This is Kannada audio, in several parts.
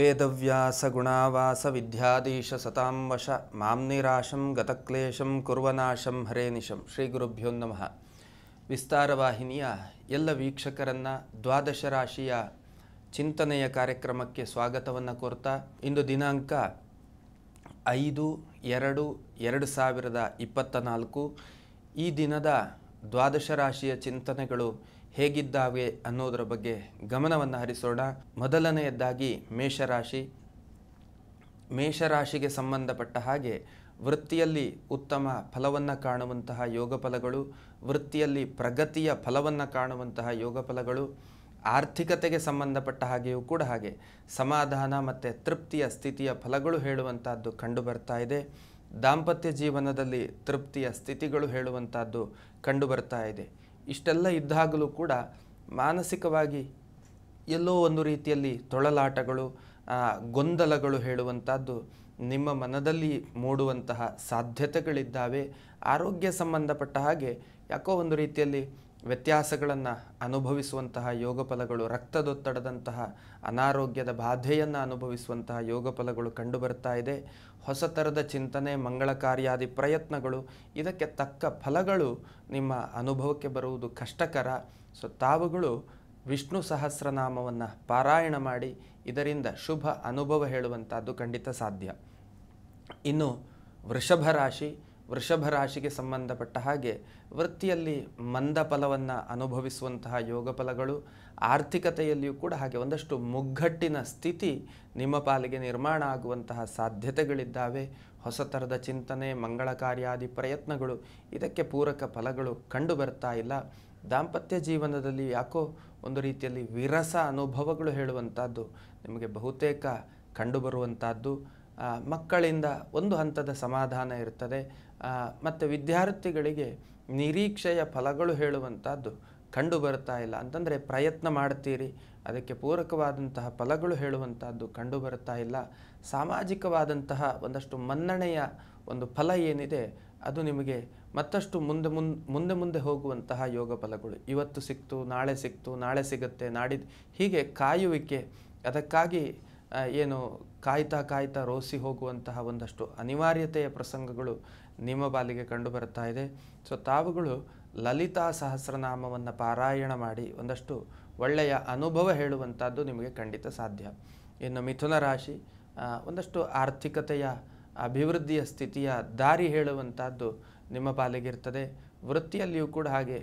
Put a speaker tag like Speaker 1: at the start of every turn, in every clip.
Speaker 1: ವೇದವ್ಯಾಸ ಗುಣಾವಾಸ ವಿದ್ಯಾಧೀಶ ಸತಾಂವಶ ಮಾಮ್ನಿರಾಶಂ ಗತಕ್ಲೇಶಂ ಕುರ್ವನಾಶಂ ಹರೇನಿಶಂ ಶ್ರೀ ಗುರುಭ್ಯೋ ನಮಃ ವಿಸ್ತಾರವಾಹಿನಿಯ ಎಲ್ಲ ವೀಕ್ಷಕರನ್ನು ದ್ವಾದಶ ರಾಶಿಯ ಚಿಂತನೆಯ ಕಾರ್ಯಕ್ರಮಕ್ಕೆ ಸ್ವಾಗತವನ್ನು ಕೋರ್ತಾ ಇಂದು ದಿನಾಂಕ ಐದು ಎರಡು ಎರಡು ಸಾವಿರದ ಇಪ್ಪತ್ತ ನಾಲ್ಕು ಈ ದಿನದ ದ್ವಾದಶ ರಾಶಿಯ ಚಿಂತನೆಗಳು ಹೇಗಿದ್ದಾವೆ ಅನ್ನೋದರ ಬಗ್ಗೆ ಗಮನವನ್ನು ಹರಿಸೋಣ ಮೊದಲನೆಯದ್ದಾಗಿ ಮೇಷರಾಶಿ ಮೇಷರಾಶಿಗೆ ಸಂಬಂಧಪಟ್ಟ ಹಾಗೆ ವೃತ್ತಿಯಲ್ಲಿ ಉತ್ತಮ ಫಲವನ್ನು ಕಾಣುವಂತಹ ಯೋಗ ಫಲಗಳು ವೃತ್ತಿಯಲ್ಲಿ ಪ್ರಗತಿಯ ಫಲವನ್ನು ಕಾಣುವಂತಹ ಯೋಗ ಫಲಗಳು ಆರ್ಥಿಕತೆಗೆ ಸಂಬಂಧಪಟ್ಟ ಹಾಗೆಯೂ ಕೂಡ ಹಾಗೆ ಸಮಾಧಾನ ಮತ್ತು ತೃಪ್ತಿಯ ಸ್ಥಿತಿಯ ಫಲಗಳು ಹೇಳುವಂತಹದ್ದು ಕಂಡು ಬರ್ತಾ ಇದೆ ದಾಂಪತ್ಯ ಜೀವನದಲ್ಲಿ ತೃಪ್ತಿಯ ಸ್ಥಿತಿಗಳು ಹೇಳುವಂಥದ್ದು ಕಂಡು ಬರ್ತಾ ಇದೆ ಇಷ್ಟೆಲ್ಲ ಇದ್ದಾಗಲೂ ಕೂಡ ಮಾನಸಿಕವಾಗಿ ಎಲ್ಲೋ ಒಂದು ರೀತಿಯಲ್ಲಿ ತೊಳಲಾಟಗಳು ಗೊಂದಲಗಳು ಹೇಳುವಂಥದ್ದು ನಿಮ್ಮ ಮನದಲ್ಲಿ ಮೂಡುವಂತಹ ಸಾಧ್ಯತೆಗಳಿದ್ದಾವೆ ಆರೋಗ್ಯ ಸಂಬಂಧಪಟ್ಟ ಹಾಗೆ ಯಾಕೋ ಒಂದು ರೀತಿಯಲ್ಲಿ ವ್ಯತ್ಯಾಸಗಳನ್ನು ಅನುಭವಿಸುವಂತಹ ಯೋಗ ಫಲಗಳು ರಕ್ತದೊತ್ತಡದಂತಹ ಅನಾರೋಗ್ಯದ ಬಾಧೆಯನ್ನು ಅನುಭವಿಸುವಂತಹ ಯೋಗ ಫಲಗಳು ಕಂಡುಬರ್ತಾ ಇದೆ ಹೊಸ ಥರದ ಚಿಂತನೆ ಮಂಗಳ ಕಾರ್ಯಾದಿ ಪ್ರಯತ್ನಗಳು ಇದಕ್ಕೆ ತಕ್ಕ ಫಲಗಳು ನಿಮ್ಮ ಅನುಭವಕ್ಕೆ ಬರುವುದು ಕಷ್ಟಕರ ಸೊ ತಾವುಗಳು ವಿಷ್ಣು ಸಹಸ್ರನಾಮವನ್ನು ಪಾರಾಯಣ ಮಾಡಿ ಇದರಿಂದ ಶುಭ ಅನುಭವ ಹೇಳುವಂಥದ್ದು ಖಂಡಿತ ಸಾಧ್ಯ ಇನ್ನು ವೃಷಭ ರಾಶಿ ವೃಷಭ ರಾಶಿಗೆ ಸಂಬಂಧಪಟ್ಟ ಹಾಗೆ ವೃತ್ತಿಯಲ್ಲಿ ಮಂದ ಫಲವನ್ನು ಅನುಭವಿಸುವಂತಹ ಯೋಗ ಫಲಗಳು ಆರ್ಥಿಕತೆಯಲ್ಲಿಯೂ ಕೂಡ ಹಾಗೆ ಒಂದಷ್ಟು ಮುಗ್ಗಟ್ಟಿನ ಸ್ಥಿತಿ ನಿಮ್ಮ ಪಾಲಿಗೆ ನಿರ್ಮಾಣ ಆಗುವಂತಹ ಸಾಧ್ಯತೆಗಳಿದ್ದಾವೆ ಹೊಸ ಥರದ ಚಿಂತನೆ ಮಂಗಳ ಕಾರ್ಯಾದಿ ಪ್ರಯತ್ನಗಳು ಇದಕ್ಕೆ ಪೂರಕ ಫಲಗಳು ಕಂಡು ಬರ್ತಾ ಇಲ್ಲ ದಾಂಪತ್ಯ ಜೀವನದಲ್ಲಿ ಯಾಕೋ ಒಂದು ರೀತಿಯಲ್ಲಿ ವಿರಸ ಅನುಭವಗಳು ಹೇಳುವಂಥದ್ದು ನಿಮಗೆ ಬಹುತೇಕ ಕಂಡುಬರುವಂಥದ್ದು ಮಕ್ಕಳಿಂದ ಒಂದು ಹಂತದ ಸಮಾಧಾನ ಇರ್ತದೆ ಮತ್ತು ವಿದ್ಯಾರ್ಥಿಗಳಿಗೆ ನಿರೀಕ್ಷೆಯ ಫಲಗಳು ಹೇಳುವಂಥದ್ದು ಕಂಡು ಬರ್ತಾ ಇಲ್ಲ ಅಂತಂದರೆ ಪ್ರಯತ್ನ ಮಾಡ್ತೀರಿ ಅದಕ್ಕೆ ಪೂರಕವಾದಂತಹ ಫಲಗಳು ಹೇಳುವಂಥದ್ದು ಕಂಡು ಬರ್ತಾ ಇಲ್ಲ ಸಾಮಾಜಿಕವಾದಂತಹ ಒಂದಷ್ಟು ಮನ್ನಣೆಯ ಒಂದು ಫಲ ಏನಿದೆ ಅದು ನಿಮಗೆ ಮತ್ತಷ್ಟು ಮುಂದೆ ಮುಂದೆ ಮುಂದೆ ಮುಂದೆ ಹೋಗುವಂತಹ ಯೋಗ ಫಲಗಳು ಇವತ್ತು ಸಿಕ್ತು ನಾಳೆ ಸಿಕ್ತು ನಾಳೆ ಸಿಗುತ್ತೆ ನಾಡಿದ್ದು ಹೀಗೆ ಕಾಯುವಿಕೆ ಅದಕ್ಕಾಗಿ ಏನು ಕಾಯ್ತಾ ಕಾಯ್ತಾ ರೋಸಿ ಹೋಗುವಂತಹ ಒಂದಷ್ಟು ಅನಿವಾರ್ಯತೆಯ ಪ್ರಸಂಗಗಳು ನಿಮ್ಮ ಬಾಲಿಗೆ ಕಂಡು ಬರ್ತಾ ಇದೆ ಸೊ ತಾವುಗಳು ಲಲಿತಾ ಸಹಸ್ರನಾಮವನ್ನು ಪಾರಾಯಣ ಮಾಡಿ ಒಂದಷ್ಟು ಒಳ್ಳೆಯ ಅನುಭವ ಹೇಳುವಂಥದ್ದು ನಿಮಗೆ ಖಂಡಿತ ಸಾಧ್ಯ ಇನ್ನು ಮಿಥುನ ರಾಶಿ ಒಂದಷ್ಟು ಆರ್ಥಿಕತೆಯ ಅಭಿವೃದ್ಧಿಯ ಸ್ಥಿತಿಯ ದಾರಿ ಹೇಳುವಂಥದ್ದು ನಿಮ್ಮ ಇರ್ತದೆ ವೃತ್ತಿಯಲ್ಲಿಯೂ ಕೂಡ ಹಾಗೆ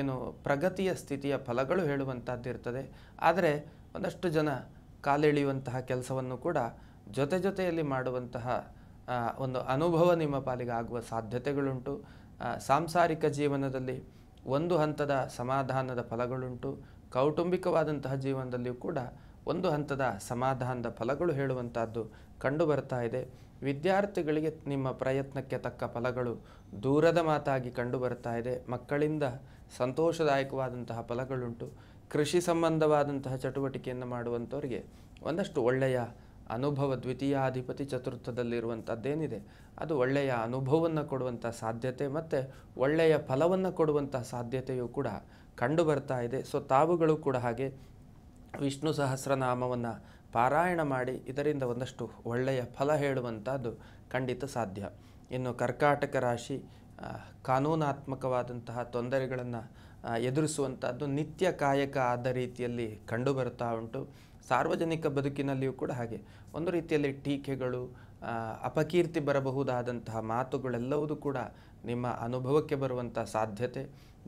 Speaker 1: ಏನು ಪ್ರಗತಿಯ ಸ್ಥಿತಿಯ ಫಲಗಳು ಹೇಳುವಂಥದ್ದು ಇರ್ತದೆ ಆದರೆ ಒಂದಷ್ಟು ಜನ ಕಾಲೆಳೆಯುವಂತಹ ಕೆಲಸವನ್ನು ಕೂಡ ಜೊತೆ ಜೊತೆಯಲ್ಲಿ ಮಾಡುವಂತಹ ಒಂದು ಅನುಭವ ನಿಮ್ಮ ಪಾಲಿಗೆ ಆಗುವ ಸಾಧ್ಯತೆಗಳುಂಟು ಸಾಂಸಾರಿಕ ಜೀವನದಲ್ಲಿ ಒಂದು ಹಂತದ ಸಮಾಧಾನದ ಫಲಗಳುಂಟು ಕೌಟುಂಬಿಕವಾದಂತಹ ಜೀವನದಲ್ಲಿಯೂ ಕೂಡ ಒಂದು ಹಂತದ ಸಮಾಧಾನದ ಫಲಗಳು ಹೇಳುವಂತಹದ್ದು ಕಂಡು ಬರ್ತಾ ಇದೆ ವಿದ್ಯಾರ್ಥಿಗಳಿಗೆ ನಿಮ್ಮ ಪ್ರಯತ್ನಕ್ಕೆ ತಕ್ಕ ಫಲಗಳು ದೂರದ ಮಾತಾಗಿ ಕಂಡು ಬರ್ತಾ ಇದೆ ಮಕ್ಕಳಿಂದ ಸಂತೋಷದಾಯಕವಾದಂತಹ ಫಲಗಳುಂಟು ಕೃಷಿ ಸಂಬಂಧವಾದಂತಹ ಚಟುವಟಿಕೆಯನ್ನು ಮಾಡುವಂಥವ್ರಿಗೆ ಒಂದಷ್ಟು ಒಳ್ಳೆಯ ಅನುಭವ ದ್ವಿತೀಯಾಧಿಪತಿ ಚತುರ್ಥದಲ್ಲಿರುವಂಥದ್ದೇನಿದೆ ಅದು ಒಳ್ಳೆಯ ಅನುಭವವನ್ನು ಕೊಡುವಂಥ ಸಾಧ್ಯತೆ ಮತ್ತು ಒಳ್ಳೆಯ ಫಲವನ್ನು ಕೊಡುವಂಥ ಸಾಧ್ಯತೆಯೂ ಕೂಡ ಕಂಡು ಬರ್ತಾ ಇದೆ ಸೊ ತಾವುಗಳು ಕೂಡ ಹಾಗೆ ವಿಷ್ಣು ಸಹಸ್ರನಾಮವನ್ನು ಪಾರಾಯಣ ಮಾಡಿ ಇದರಿಂದ ಒಂದಷ್ಟು ಒಳ್ಳೆಯ ಫಲ ಹೇಳುವಂಥದ್ದು ಖಂಡಿತ ಸಾಧ್ಯ ಇನ್ನು ಕರ್ಕಾಟಕ ರಾಶಿ ಕಾನೂನಾತ್ಮಕವಾದಂತಹ ತೊಂದರೆಗಳನ್ನು ಎದುರಿಸುವಂಥದ್ದು ನಿತ್ಯ ಕಾಯಕ ಆದ ರೀತಿಯಲ್ಲಿ ಕಂಡುಬರುತ್ತಾ ಉಂಟು ಸಾರ್ವಜನಿಕ ಬದುಕಿನಲ್ಲಿಯೂ ಕೂಡ ಹಾಗೆ ಒಂದು ರೀತಿಯಲ್ಲಿ ಟೀಕೆಗಳು ಅಪಕೀರ್ತಿ ಬರಬಹುದಾದಂತಹ ಮಾತುಗಳೆಲ್ಲವೂ ಕೂಡ ನಿಮ್ಮ ಅನುಭವಕ್ಕೆ ಬರುವಂಥ ಸಾಧ್ಯತೆ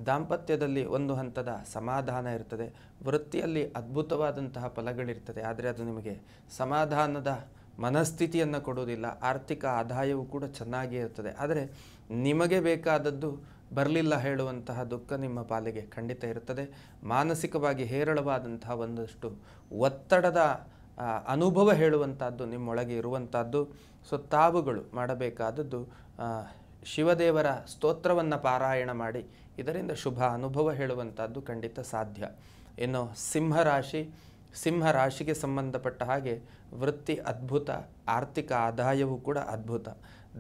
Speaker 1: ದಾಂಪತ್ಯದಲ್ಲಿ ಒಂದು ಹಂತದ ಸಮಾಧಾನ ಇರ್ತದೆ ವೃತ್ತಿಯಲ್ಲಿ ಅದ್ಭುತವಾದಂತಹ ಫಲಗಳಿರ್ತದೆ ಆದರೆ ಅದು ನಿಮಗೆ ಸಮಾಧಾನದ ಮನಸ್ಥಿತಿಯನ್ನು ಕೊಡೋದಿಲ್ಲ ಆರ್ಥಿಕ ಆದಾಯವೂ ಕೂಡ ಚೆನ್ನಾಗಿ ಇರ್ತದೆ ಆದರೆ ನಿಮಗೆ ಬೇಕಾದದ್ದು ಬರಲಿಲ್ಲ ಹೇಳುವಂತಹ ದುಃಖ ನಿಮ್ಮ ಪಾಲಿಗೆ ಖಂಡಿತ ಇರುತ್ತದೆ ಮಾನಸಿಕವಾಗಿ ಹೇರಳವಾದಂತಹ ಒಂದಷ್ಟು ಒತ್ತಡದ ಅನುಭವ ಹೇಳುವಂಥದ್ದು ನಿಮ್ಮೊಳಗೆ ಇರುವಂಥದ್ದು ಸೊ ತಾವುಗಳು ಮಾಡಬೇಕಾದದ್ದು ಶಿವದೇವರ ಸ್ತೋತ್ರವನ್ನು ಪಾರಾಯಣ ಮಾಡಿ ಇದರಿಂದ ಶುಭ ಅನುಭವ ಹೇಳುವಂಥದ್ದು ಖಂಡಿತ ಸಾಧ್ಯ ಇನ್ನು ಸಿಂಹರಾಶಿ ಸಿಂಹರಾಶಿಗೆ ಸಂಬಂಧಪಟ್ಟ ಹಾಗೆ ವೃತ್ತಿ ಅದ್ಭುತ ಆರ್ಥಿಕ ಆದಾಯವೂ ಕೂಡ ಅದ್ಭುತ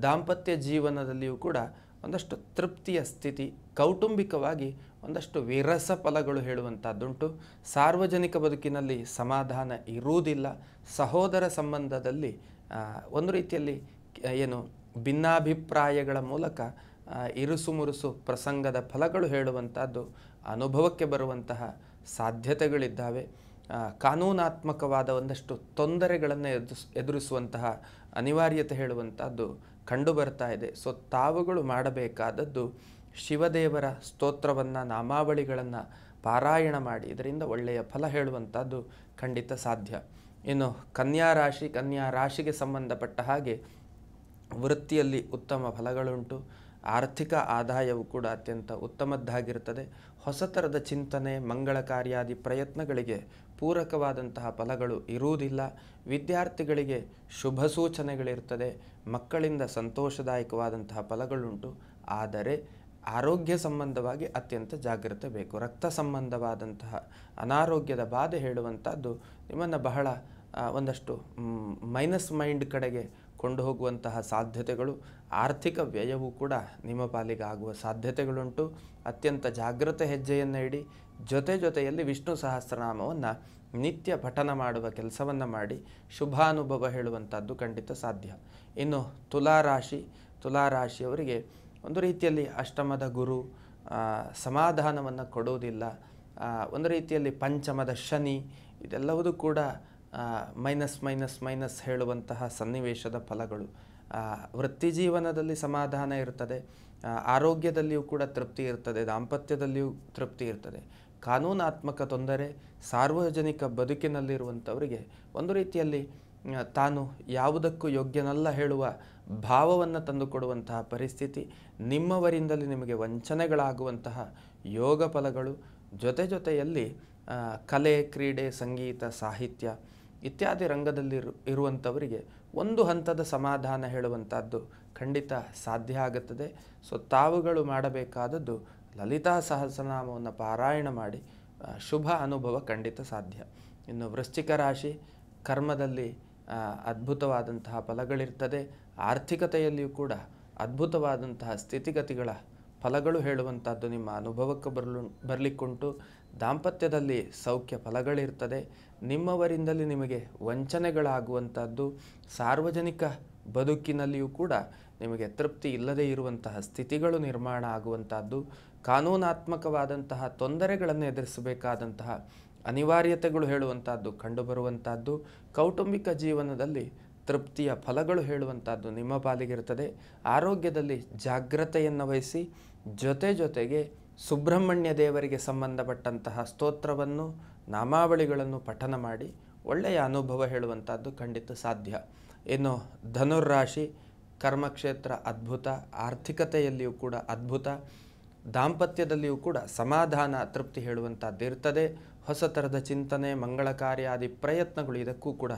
Speaker 1: ದಾಂಪತ್ಯ ಜೀವನದಲ್ಲಿಯೂ ಕೂಡ ಒಂದಷ್ಟು ತೃಪ್ತಿಯ ಸ್ಥಿತಿ ಕೌಟುಂಬಿಕವಾಗಿ ಒಂದಷ್ಟು ವಿರಸ ಫಲಗಳು ಹೇಳುವಂಥದ್ದುಂಟು ಸಾರ್ವಜನಿಕ ಬದುಕಿನಲ್ಲಿ ಸಮಾಧಾನ ಇರುವುದಿಲ್ಲ ಸಹೋದರ ಸಂಬಂಧದಲ್ಲಿ ಒಂದು ರೀತಿಯಲ್ಲಿ ಏನು ಭಿನ್ನಾಭಿಪ್ರಾಯಗಳ ಮೂಲಕ ಇರುಸುಮುರುಸು ಪ್ರಸಂಗದ ಫಲಗಳು ಹೇಳುವಂಥದ್ದು ಅನುಭವಕ್ಕೆ ಬರುವಂತಹ ಸಾಧ್ಯತೆಗಳಿದ್ದಾವೆ ಕಾನೂನಾತ್ಮಕವಾದ ಒಂದಷ್ಟು ತೊಂದರೆಗಳನ್ನು ಎದುರಿಸ್ ಎದುರಿಸುವಂತಹ ಅನಿವಾರ್ಯತೆ ಹೇಳುವಂಥದ್ದು ಕಂಡುಬರ್ತಾ ಇದೆ ಸೊ ತಾವುಗಳು ಮಾಡಬೇಕಾದದ್ದು ಶಿವದೇವರ ಸ್ತೋತ್ರವನ್ನು ನಾಮಾವಳಿಗಳನ್ನು ಪಾರಾಯಣ ಮಾಡಿ ಇದರಿಂದ ಒಳ್ಳೆಯ ಫಲ ಹೇಳುವಂಥದ್ದು ಖಂಡಿತ ಸಾಧ್ಯ ಇನ್ನು ಕನ್ಯಾ ರಾಶಿ ಕನ್ಯಾ ರಾಶಿಗೆ ಸಂಬಂಧಪಟ್ಟ ಹಾಗೆ ವೃತ್ತಿಯಲ್ಲಿ ಉತ್ತಮ ಫಲಗಳುಂಟು ಆರ್ಥಿಕ ಆದಾಯವು ಕೂಡ ಅತ್ಯಂತ ಉತ್ತಮದ್ದಾಗಿರುತ್ತದೆ ಹೊಸ ಥರದ ಚಿಂತನೆ ಮಂಗಳ ಕಾರ್ಯಾದಿ ಪ್ರಯತ್ನಗಳಿಗೆ ಪೂರಕವಾದಂತಹ ಫಲಗಳು ಇರುವುದಿಲ್ಲ ವಿದ್ಯಾರ್ಥಿಗಳಿಗೆ ಶುಭ ಸೂಚನೆಗಳಿರ್ತದೆ ಮಕ್ಕಳಿಂದ ಸಂತೋಷದಾಯಕವಾದಂತಹ ಫಲಗಳುಂಟು ಆದರೆ ಆರೋಗ್ಯ ಸಂಬಂಧವಾಗಿ ಅತ್ಯಂತ ಜಾಗೃತೆ ಬೇಕು ರಕ್ತ ಸಂಬಂಧವಾದಂತಹ ಅನಾರೋಗ್ಯದ ಬಾಧೆ ಹೇಳುವಂಥದ್ದು ನಿಮ್ಮನ್ನು ಬಹಳ ಒಂದಷ್ಟು ಮೈನಸ್ ಮೈಂಡ್ ಕಡೆಗೆ ಕೊಂಡು ಹೋಗುವಂತಹ ಸಾಧ್ಯತೆಗಳು ಆರ್ಥಿಕ ವ್ಯಯವೂ ಕೂಡ ನಿಮ್ಮ ಪಾಲಿಗೆ ಆಗುವ ಸಾಧ್ಯತೆಗಳುಂಟು ಅತ್ಯಂತ ಜಾಗೃತ ಹೆಜ್ಜೆಯನ್ನು ಇಡಿ ಜೊತೆ ಜೊತೆಯಲ್ಲಿ ವಿಷ್ಣು ಸಹಸ್ರನಾಮವನ್ನು ನಿತ್ಯ ಪಠನ ಮಾಡುವ ಕೆಲಸವನ್ನು ಮಾಡಿ ಶುಭಾನುಭವ ಹೇಳುವಂಥದ್ದು ಖಂಡಿತ ಸಾಧ್ಯ ಇನ್ನು ತುಲಾರಾಶಿ ತುಲಾರಾಶಿಯವರಿಗೆ ಒಂದು ರೀತಿಯಲ್ಲಿ ಅಷ್ಟಮದ ಗುರು ಸಮಾಧಾನವನ್ನು ಕೊಡೋದಿಲ್ಲ ಒಂದು ರೀತಿಯಲ್ಲಿ ಪಂಚಮದ ಶನಿ ಇದೆಲ್ಲವೂ ಕೂಡ ಮೈನಸ್ ಮೈನಸ್ ಮೈನಸ್ ಹೇಳುವಂತಹ ಸನ್ನಿವೇಶದ ಫಲಗಳು ವೃತ್ತಿ ಜೀವನದಲ್ಲಿ ಸಮಾಧಾನ ಇರ್ತದೆ ಆರೋಗ್ಯದಲ್ಲಿಯೂ ಕೂಡ ತೃಪ್ತಿ ಇರ್ತದೆ ದಾಂಪತ್ಯದಲ್ಲಿಯೂ ತೃಪ್ತಿ ಇರ್ತದೆ ಕಾನೂನಾತ್ಮಕ ತೊಂದರೆ ಸಾರ್ವಜನಿಕ ಬದುಕಿನಲ್ಲಿರುವಂಥವರಿಗೆ ಒಂದು ರೀತಿಯಲ್ಲಿ ತಾನು ಯಾವುದಕ್ಕೂ ಯೋಗ್ಯನಲ್ಲ ಹೇಳುವ ಭಾವವನ್ನು ತಂದುಕೊಡುವಂತಹ ಪರಿಸ್ಥಿತಿ ನಿಮ್ಮವರಿಂದಲೇ ನಿಮಗೆ ವಂಚನೆಗಳಾಗುವಂತಹ ಯೋಗ ಫಲಗಳು ಜೊತೆ ಜೊತೆಯಲ್ಲಿ ಕಲೆ ಕ್ರೀಡೆ ಸಂಗೀತ ಸಾಹಿತ್ಯ ಇತ್ಯಾದಿ ರಂಗದಲ್ಲಿ ಇರುವಂಥವರಿಗೆ ಒಂದು ಹಂತದ ಸಮಾಧಾನ ಹೇಳುವಂಥದ್ದು ಖಂಡಿತ ಸಾಧ್ಯ ಆಗುತ್ತದೆ ಸೊ ತಾವುಗಳು ಮಾಡಬೇಕಾದದ್ದು ಲಲಿತಾ ಸಹಸ್ರನಾಮವನ್ನು ಪಾರಾಯಣ ಮಾಡಿ ಶುಭ ಅನುಭವ ಖಂಡಿತ ಸಾಧ್ಯ ಇನ್ನು ವೃಶ್ಚಿಕ ರಾಶಿ ಕರ್ಮದಲ್ಲಿ ಅದ್ಭುತವಾದಂತಹ ಫಲಗಳಿರ್ತದೆ ಆರ್ಥಿಕತೆಯಲ್ಲಿಯೂ ಕೂಡ ಅದ್ಭುತವಾದಂತಹ ಸ್ಥಿತಿಗತಿಗಳ ಫಲಗಳು ಹೇಳುವಂಥದ್ದು ನಿಮ್ಮ ಅನುಭವಕ್ಕೆ ಬರಲು ಬರಲಿಕ್ಕುಂಟು ದಾಂಪತ್ಯದಲ್ಲಿ ಸೌಖ್ಯ ಫಲಗಳಿರ್ತದೆ ನಿಮ್ಮವರಿಂದಲೇ ನಿಮಗೆ ವಂಚನೆಗಳಾಗುವಂಥದ್ದು ಸಾರ್ವಜನಿಕ ಬದುಕಿನಲ್ಲಿಯೂ ಕೂಡ ನಿಮಗೆ ತೃಪ್ತಿ ಇಲ್ಲದೇ ಇರುವಂತಹ ಸ್ಥಿತಿಗಳು ನಿರ್ಮಾಣ ಆಗುವಂಥದ್ದು ಕಾನೂನಾತ್ಮಕವಾದಂತಹ ತೊಂದರೆಗಳನ್ನು ಎದುರಿಸಬೇಕಾದಂತಹ ಅನಿವಾರ್ಯತೆಗಳು ಹೇಳುವಂಥದ್ದು ಕಂಡುಬರುವಂಥದ್ದು ಕೌಟುಂಬಿಕ ಜೀವನದಲ್ಲಿ ತೃಪ್ತಿಯ ಫಲಗಳು ಹೇಳುವಂಥದ್ದು ನಿಮ್ಮ ಪಾಲಿಗಿರ್ತದೆ ಆರೋಗ್ಯದಲ್ಲಿ ಜಾಗ್ರತೆಯನ್ನು ವಹಿಸಿ ಜೊತೆ ಜೊತೆಗೆ ಸುಬ್ರಹ್ಮಣ್ಯ ದೇವರಿಗೆ ಸಂಬಂಧಪಟ್ಟಂತಹ ಸ್ತೋತ್ರವನ್ನು ನಾಮಾವಳಿಗಳನ್ನು ಪಠನ ಮಾಡಿ ಒಳ್ಳೆಯ ಅನುಭವ ಹೇಳುವಂಥದ್ದು ಖಂಡಿತ ಸಾಧ್ಯ ಇನ್ನು ಧನುರ್ರಾಶಿ ಕರ್ಮಕ್ಷೇತ್ರ ಅದ್ಭುತ ಆರ್ಥಿಕತೆಯಲ್ಲಿಯೂ ಕೂಡ ಅದ್ಭುತ ದಾಂಪತ್ಯದಲ್ಲಿಯೂ ಕೂಡ ಸಮಾಧಾನ ತೃಪ್ತಿ ಹೇಳುವಂಥದ್ದು ಇರ್ತದೆ ಹೊಸ ಥರದ ಚಿಂತನೆ ಮಂಗಳ ಆದಿ ಪ್ರಯತ್ನಗಳು ಇದಕ್ಕೂ ಕೂಡ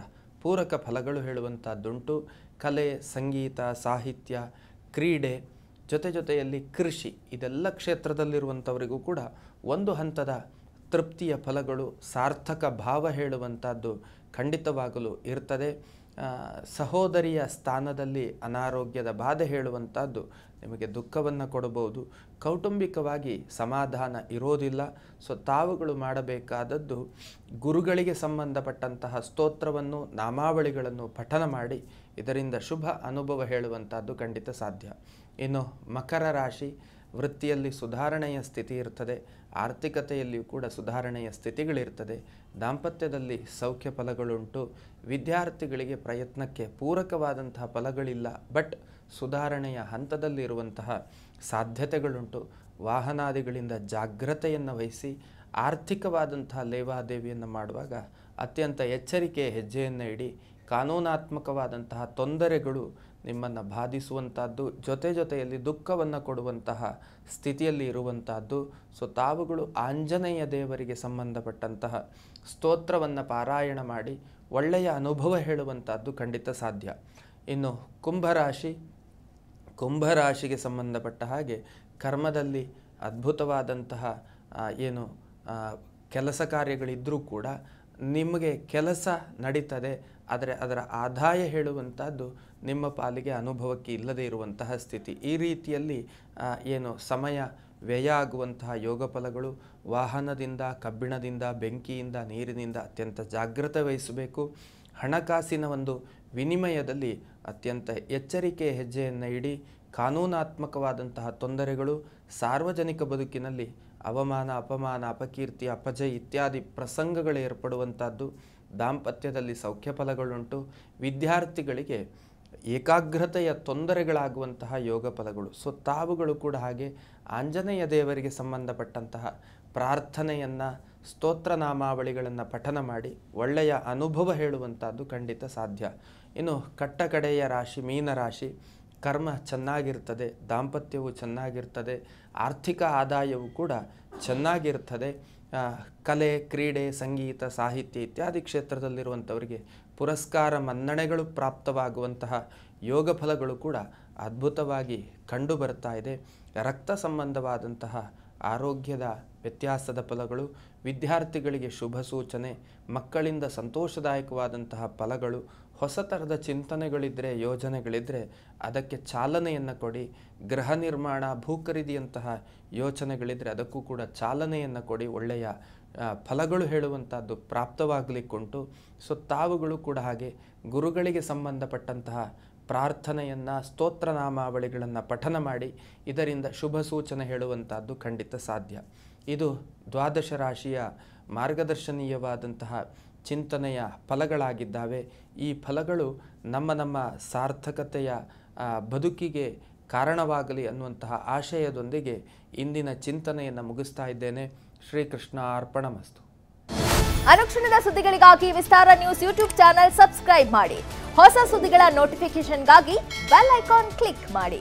Speaker 1: ಪೂರಕ ಫಲಗಳು ಹೇಳುವಂಥದ್ದುಂಟು ಕಲೆ ಸಂಗೀತ ಸಾಹಿತ್ಯ ಕ್ರೀಡೆ ಜೊತೆ ಜೊತೆಯಲ್ಲಿ ಕೃಷಿ ಇದೆಲ್ಲ ಕ್ಷೇತ್ರದಲ್ಲಿರುವಂಥವರಿಗೂ ಕೂಡ ಒಂದು ಹಂತದ ತೃಪ್ತಿಯ ಫಲಗಳು ಸಾರ್ಥಕ ಭಾವ ಹೇಳುವಂಥದ್ದು ಖಂಡಿತವಾಗಲು ಇರ್ತದೆ ಸಹೋದರಿಯ ಸ್ಥಾನದಲ್ಲಿ ಅನಾರೋಗ್ಯದ ಬಾಧೆ ಹೇಳುವಂಥದ್ದು ನಿಮಗೆ ದುಃಖವನ್ನು ಕೊಡಬಹುದು ಕೌಟುಂಬಿಕವಾಗಿ ಸಮಾಧಾನ ಇರೋದಿಲ್ಲ ಸೊ ತಾವುಗಳು ಮಾಡಬೇಕಾದದ್ದು ಗುರುಗಳಿಗೆ ಸಂಬಂಧಪಟ್ಟಂತಹ ಸ್ತೋತ್ರವನ್ನು ನಾಮಾವಳಿಗಳನ್ನು ಪಠನ ಮಾಡಿ ಇದರಿಂದ ಶುಭ ಅನುಭವ ಹೇಳುವಂಥದ್ದು ಖಂಡಿತ ಸಾಧ್ಯ ಇನ್ನು ಮಕರ ರಾಶಿ ವೃತ್ತಿಯಲ್ಲಿ ಸುಧಾರಣೆಯ ಸ್ಥಿತಿ ಇರ್ತದೆ ಆರ್ಥಿಕತೆಯಲ್ಲಿಯೂ ಕೂಡ ಸುಧಾರಣೆಯ ಸ್ಥಿತಿಗಳಿರ್ತದೆ ದಾಂಪತ್ಯದಲ್ಲಿ ಸೌಖ್ಯ ಫಲಗಳುಂಟು ವಿದ್ಯಾರ್ಥಿಗಳಿಗೆ ಪ್ರಯತ್ನಕ್ಕೆ ಪೂರಕವಾದಂತಹ ಫಲಗಳಿಲ್ಲ ಬಟ್ ಸುಧಾರಣೆಯ ಹಂತದಲ್ಲಿರುವಂತಹ ಸಾಧ್ಯತೆಗಳುಂಟು ವಾಹನಾದಿಗಳಿಂದ ಜಾಗ್ರತೆಯನ್ನು ವಹಿಸಿ ಆರ್ಥಿಕವಾದಂತಹ ಲೇವಾದೇವಿಯನ್ನು ಮಾಡುವಾಗ ಅತ್ಯಂತ ಎಚ್ಚರಿಕೆಯ ಹೆಜ್ಜೆಯನ್ನು ಇಡಿ ಕಾನೂನಾತ್ಮಕವಾದಂತಹ ತೊಂದರೆಗಳು ನಿಮ್ಮನ್ನು ಬಾಧಿಸುವಂಥದ್ದು ಜೊತೆ ಜೊತೆಯಲ್ಲಿ ದುಃಖವನ್ನು ಕೊಡುವಂತಹ ಸ್ಥಿತಿಯಲ್ಲಿ ಇರುವಂತಹದ್ದು ಸೊ ತಾವುಗಳು ಆಂಜನೇಯ ದೇವರಿಗೆ ಸಂಬಂಧಪಟ್ಟಂತಹ ಸ್ತೋತ್ರವನ್ನು ಪಾರಾಯಣ ಮಾಡಿ ಒಳ್ಳೆಯ ಅನುಭವ ಹೇಳುವಂಥದ್ದು ಖಂಡಿತ ಸಾಧ್ಯ ಇನ್ನು ಕುಂಭರಾಶಿ ಕುಂಭರಾಶಿಗೆ ಸಂಬಂಧಪಟ್ಟ ಹಾಗೆ ಕರ್ಮದಲ್ಲಿ ಅದ್ಭುತವಾದಂತಹ ಏನು ಕೆಲಸ ಕಾರ್ಯಗಳಿದ್ದರೂ ಕೂಡ ನಿಮಗೆ ಕೆಲಸ ನಡೀತದೆ ಆದರೆ ಅದರ ಆದಾಯ ಹೇಳುವಂಥದ್ದು ನಿಮ್ಮ ಪಾಲಿಗೆ ಅನುಭವಕ್ಕೆ ಇಲ್ಲದೇ ಇರುವಂತಹ ಸ್ಥಿತಿ ಈ ರೀತಿಯಲ್ಲಿ ಏನು ಸಮಯ ವ್ಯಯ ಆಗುವಂತಹ ಯೋಗ ಫಲಗಳು ವಾಹನದಿಂದ ಕಬ್ಬಿಣದಿಂದ ಬೆಂಕಿಯಿಂದ ನೀರಿನಿಂದ ಅತ್ಯಂತ ಜಾಗ್ರತೆ ವಹಿಸಬೇಕು ಹಣಕಾಸಿನ ಒಂದು ವಿನಿಮಯದಲ್ಲಿ ಅತ್ಯಂತ ಎಚ್ಚರಿಕೆಯ ಹೆಜ್ಜೆಯನ್ನು ಇಡಿ ಕಾನೂನಾತ್ಮಕವಾದಂತಹ ತೊಂದರೆಗಳು ಸಾರ್ವಜನಿಕ ಬದುಕಿನಲ್ಲಿ ಅವಮಾನ ಅಪಮಾನ ಅಪಕೀರ್ತಿ ಅಪಜಯ ಇತ್ಯಾದಿ ಪ್ರಸಂಗಗಳು ಏರ್ಪಡುವಂಥದ್ದು ದಾಂಪತ್ಯದಲ್ಲಿ ಸೌಖ್ಯ ಫಲಗಳುಂಟು ವಿದ್ಯಾರ್ಥಿಗಳಿಗೆ ಏಕಾಗ್ರತೆಯ ತೊಂದರೆಗಳಾಗುವಂತಹ ಯೋಗ ಫಲಗಳು ಸೊ ತಾವುಗಳು ಕೂಡ ಹಾಗೆ ಆಂಜನೇಯ ದೇವರಿಗೆ ಸಂಬಂಧಪಟ್ಟಂತಹ ಪ್ರಾರ್ಥನೆಯನ್ನು ನಾಮಾವಳಿಗಳನ್ನು ಪಠನ ಮಾಡಿ ಒಳ್ಳೆಯ ಅನುಭವ ಹೇಳುವಂಥದ್ದು ಖಂಡಿತ ಸಾಧ್ಯ ಇನ್ನು ಕಟ್ಟಕಡೆಯ ರಾಶಿ ಮೀನರಾಶಿ ಕರ್ಮ ಚೆನ್ನಾಗಿರ್ತದೆ ದಾಂಪತ್ಯವು ಚೆನ್ನಾಗಿರ್ತದೆ ಆರ್ಥಿಕ ಆದಾಯವು ಕೂಡ ಚೆನ್ನಾಗಿರ್ತದೆ ಕಲೆ ಕ್ರೀಡೆ ಸಂಗೀತ ಸಾಹಿತ್ಯ ಇತ್ಯಾದಿ ಕ್ಷೇತ್ರದಲ್ಲಿರುವಂಥವರಿಗೆ ಪುರಸ್ಕಾರ ಮನ್ನಣೆಗಳು ಪ್ರಾಪ್ತವಾಗುವಂತಹ ಯೋಗ ಫಲಗಳು ಕೂಡ ಅದ್ಭುತವಾಗಿ ಕಂಡು ಬರ್ತಾ ಇದೆ ರಕ್ತ ಸಂಬಂಧವಾದಂತಹ ಆರೋಗ್ಯದ ವ್ಯತ್ಯಾಸದ ಫಲಗಳು ವಿದ್ಯಾರ್ಥಿಗಳಿಗೆ ಶುಭ ಸೂಚನೆ ಮಕ್ಕಳಿಂದ ಸಂತೋಷದಾಯಕವಾದಂತಹ ಫಲಗಳು ಹೊಸ ಥರದ ಚಿಂತನೆಗಳಿದ್ದರೆ ಯೋಜನೆಗಳಿದ್ದರೆ ಅದಕ್ಕೆ ಚಾಲನೆಯನ್ನು ಕೊಡಿ ಗೃಹ ನಿರ್ಮಾಣ ಭೂ ಖರೀದಿಯಂತಹ ಯೋಚನೆಗಳಿದ್ದರೆ ಅದಕ್ಕೂ ಕೂಡ ಚಾಲನೆಯನ್ನು ಕೊಡಿ ಒಳ್ಳೆಯ ಫಲಗಳು ಹೇಳುವಂಥದ್ದು ಪ್ರಾಪ್ತವಾಗಲಿಕ್ಕುಂಟು ಸೊ ತಾವುಗಳು ಕೂಡ ಹಾಗೆ ಗುರುಗಳಿಗೆ ಸಂಬಂಧಪಟ್ಟಂತಹ ಪ್ರಾರ್ಥನೆಯನ್ನು ಸ್ತೋತ್ರನಾಮಾವಳಿಗಳನ್ನು ಪಠನ ಮಾಡಿ ಇದರಿಂದ ಶುಭ ಸೂಚನೆ ಹೇಳುವಂಥದ್ದು ಖಂಡಿತ ಸಾಧ್ಯ ಇದು ದ್ವಾದಶ ರಾಶಿಯ ಮಾರ್ಗದರ್ಶನೀಯವಾದಂತಹ ಚಿಂತನೆಯ ಫಲಗಳಾಗಿದ್ದಾವೆ ಈ ಫಲಗಳು ನಮ್ಮ ನಮ್ಮ ಸಾರ್ಥಕತೆಯ ಬದುಕಿಗೆ ಕಾರಣವಾಗಲಿ ಅನ್ನುವಂತಹ ಆಶಯದೊಂದಿಗೆ ಇಂದಿನ ಚಿಂತನೆಯನ್ನು ಮುಗಿಸ್ತಾ ಇದ್ದೇನೆ ಶ್ರೀಕೃಷ್ಣ ಮಸ್ತು ಅನುಕ್ಷಣದ ಸುದ್ದಿಗಳಿಗಾಗಿ Vistara news YouTube channel subscribe ಮಾಡಿ ಹೊಸ ಸುದ್ದಿಗಳ ನೋಟಿಫಿಕೇಶನ್ಗಾಗಿ ಬೆಲ್ ಐಕಾನ್ ಕ್ಲಿಕ್ ಮಾಡಿ